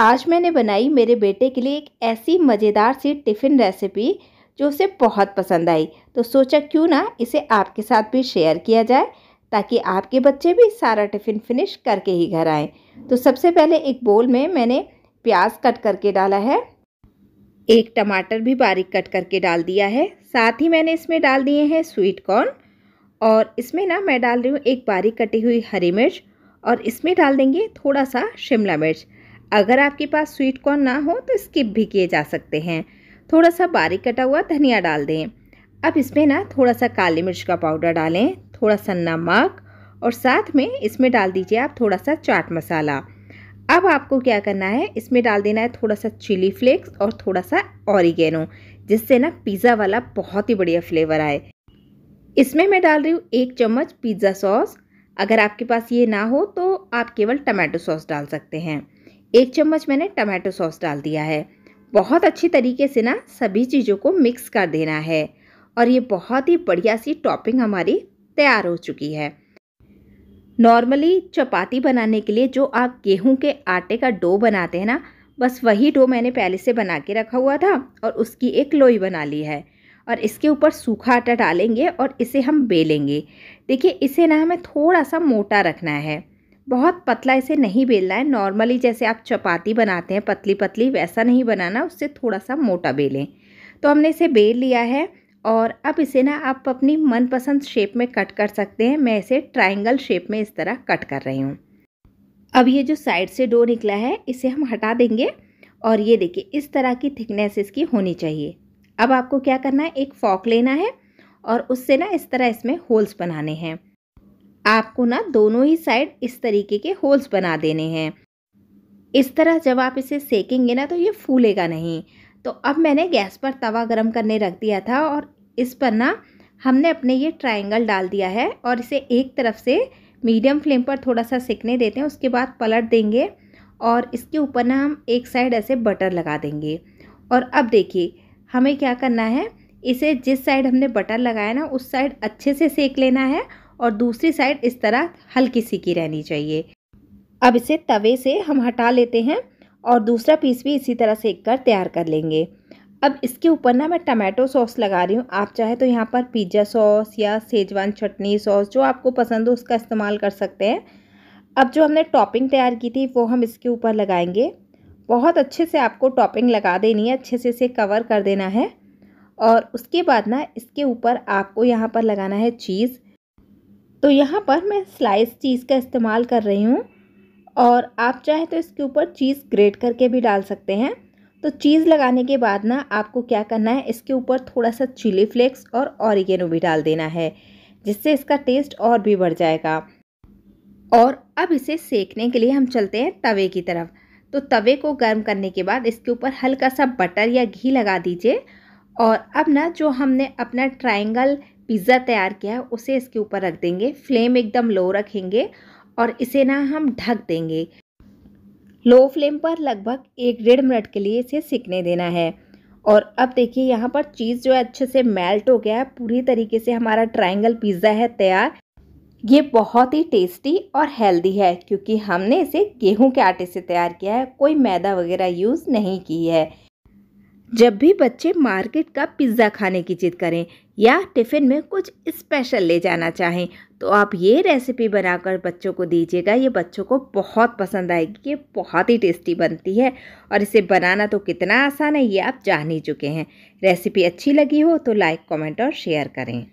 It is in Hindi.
आज मैंने बनाई मेरे बेटे के लिए एक ऐसी मज़ेदार सी टिफ़िन रेसिपी जो उसे बहुत पसंद आई तो सोचा क्यों ना इसे आपके साथ भी शेयर किया जाए ताकि आपके बच्चे भी सारा टिफ़िन फिनिश करके ही घर आएँ तो सबसे पहले एक बोल में मैंने प्याज कट करके डाला है एक टमाटर भी बारीक कट करके डाल दिया है साथ ही मैंने इसमें डाल दिए हैं स्वीट कॉर्न और इसमें ना मैं डाल रही हूँ एक बारीक कटी हुई हरी मिर्च और इसमें डाल देंगे थोड़ा सा शिमला मिर्च अगर आपके पास स्वीट कॉर्न ना हो तो स्किप भी किए जा सकते हैं थोड़ा सा बारीक कटा हुआ धनिया डाल दें अब इसमें ना थोड़ा सा काली मिर्च का पाउडर डालें थोड़ा सा नमक और साथ में इसमें डाल दीजिए आप थोड़ा सा चाट मसाला अब आपको क्या करना है इसमें डाल देना है थोड़ा सा चिली फ्लेक्स और थोड़ा सा ऑरिगेनो जिससे ना पिज़्ज़ा वाला बहुत ही बढ़िया फ्लेवर आए इसमें मैं डाल रही हूँ एक चम्मच पिज़्ज़ा सॉस अगर आपके पास ये ना हो तो आप केवल टमाटो सॉस डाल सकते हैं एक चम्मच मैंने टमाटो सॉस डाल दिया है बहुत अच्छी तरीके से ना सभी चीज़ों को मिक्स कर देना है और ये बहुत ही बढ़िया सी टॉपिंग हमारी तैयार हो चुकी है नॉर्मली चपाती बनाने के लिए जो आप गेहूं के आटे का डो बनाते हैं ना बस वही डो मैंने पहले से बना के रखा हुआ था और उसकी एक लोई बना ली है और इसके ऊपर सूखा आटा डालेंगे और इसे हम बेलेंगे देखिए इसे ना हमें थोड़ा सा मोटा रखना है बहुत पतला इसे नहीं बेलना है नॉर्मली जैसे आप चपाती बनाते हैं पतली पतली वैसा नहीं बनाना उससे थोड़ा सा मोटा बेलें तो हमने इसे बेल लिया है और अब इसे ना आप अपनी मनपसंद शेप में कट कर सकते हैं मैं इसे ट्राइंगल शेप में इस तरह कट कर रही हूँ अब ये जो साइड से डो निकला है इसे हम हटा देंगे और ये देखिए इस तरह की थिकनेस इसकी होनी चाहिए अब आपको क्या करना है एक फॉक लेना है और उससे ना इस तरह इसमें होल्स बनाने हैं आपको ना दोनों ही साइड इस तरीके के होल्स बना देने हैं इस तरह जब आप इसे सेकेंगे ना तो ये फूलेगा नहीं तो अब मैंने गैस पर तवा गरम करने रख दिया था और इस पर ना हमने अपने ये ट्रायंगल डाल दिया है और इसे एक तरफ से मीडियम फ्लेम पर थोड़ा सा सेकने देते हैं उसके बाद पलट देंगे और इसके ऊपर ना हम एक साइड ऐसे बटर लगा देंगे और अब देखिए हमें क्या करना है इसे जिस साइड हमने बटर लगाया ना उस साइड अच्छे से सेक लेना है और दूसरी साइड इस तरह हल्की सी की रहनी चाहिए अब इसे तवे से हम हटा लेते हैं और दूसरा पीस भी इसी तरह से एक कर तैयार कर लेंगे अब इसके ऊपर ना मैं टमाटो सॉस लगा रही हूँ आप चाहे तो यहाँ पर पिज्ज़ा सॉस या सेजवान चटनी सॉस जो आपको पसंद हो उसका इस्तेमाल कर सकते हैं अब जो हमने टॉपिंग तैयार की थी वो हम इसके ऊपर लगाएंगे बहुत अच्छे से आपको टॉपिंग लगा देनी है अच्छे से इसे कवर कर देना है और उसके बाद ना इसके ऊपर आपको यहाँ पर लगाना है चीज़ तो यहाँ पर मैं स्लाइस चीज़ का इस्तेमाल कर रही हूँ और आप चाहे तो इसके ऊपर चीज़ ग्रेट करके भी डाल सकते हैं तो चीज़ लगाने के बाद ना आपको क्या करना है इसके ऊपर थोड़ा सा चिली फ्लेक्स और ऑरिगेनो भी डाल देना है जिससे इसका टेस्ट और भी बढ़ जाएगा और अब इसे सेकने के लिए हम चलते हैं तवे की तरफ तो तवे को गर्म करने के बाद इसके ऊपर हल्का सा बटर या घी लगा दीजिए और अब ना जो हमने अपना ट्रायंगल पिज़्ज़ा तैयार किया है उसे इसके ऊपर रख देंगे फ्लेम एकदम लो रखेंगे और इसे ना हम ढक देंगे लो फ्लेम पर लगभग एक डेढ़ मिनट के लिए इसे सिकने देना है और अब देखिए यहाँ पर चीज़ जो है अच्छे से मेल्ट हो गया है पूरी तरीके से हमारा ट्रायंगल पिज़्ज़ा है तैयार ये बहुत ही टेस्टी और हेल्दी है क्योंकि हमने इसे गेहूं के आटे से तैयार किया है कोई मैदा वगैरह यूज़ नहीं की है जब भी बच्चे मार्केट का पिज़्ज़ा खाने की जिद करें या टिफ़िन में कुछ स्पेशल ले जाना चाहें तो आप ये रेसिपी बनाकर बच्चों को दीजिएगा ये बच्चों को बहुत पसंद आएगी ये बहुत ही टेस्टी बनती है और इसे बनाना तो कितना आसान है ये आप जान ही चुके हैं रेसिपी अच्छी लगी हो तो लाइक कमेंट और शेयर करें